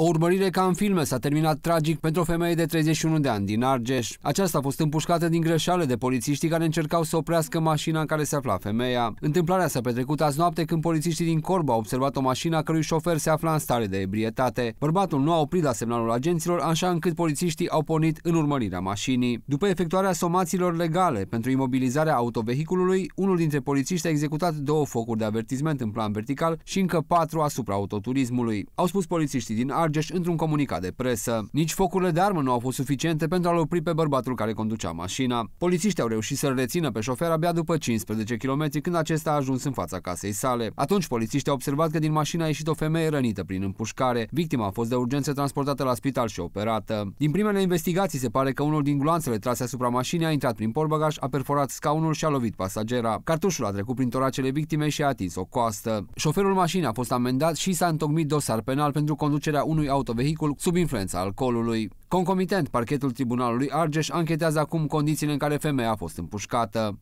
O urmărire ca în filme s-a terminat tragic pentru o femeie de 31 de ani din Argeș. Aceasta a fost împușcată din greșeală de polițiștii care încercau să oprească mașina în care se afla femeia. Întâmplarea s-a petrecut azi noapte când polițiștii din Corba au observat o mașină a cărui șofer se afla în stare de ebrietate. Bărbatul nu a oprit la semnalul agenților, așa încât polițiștii au pornit în urmărirea mașinii. După efectuarea somațiilor legale pentru imobilizarea autovehiculului, unul dintre polițiști a executat două focuri de avertisment în plan vertical și încă patru asupra autoturismului. Au spus polițiștii din Argeș Argeș într-un comunicat de presă. Nici focurile de armă nu au fost suficiente pentru a-l opri pe bărbatul care conducea mașina. Polițiștii au reușit să-l rețină pe șofer abia după 15 km când acesta a ajuns în fața casei sale. Atunci polițiștii au observat că din mașină a ieșit o femeie rănită prin împușcare. Victima a fost de urgență transportată la spital și operată. Din primele investigații se pare că unul din gloanțele trase asupra mașinii a intrat prin portbagaj, a perforat scaunul și a lovit pasagera. Cartușul a trecut prin toracele victimei și a atins o coastă. Șoferul mașinii a fost amendat și s-a întocmit dosar penal pentru conducerea unui unui autovehicul sub influența alcoolului. Concomitent, parchetul tribunalului Argeș anchetează acum condițiile în care femeia a fost împușcată.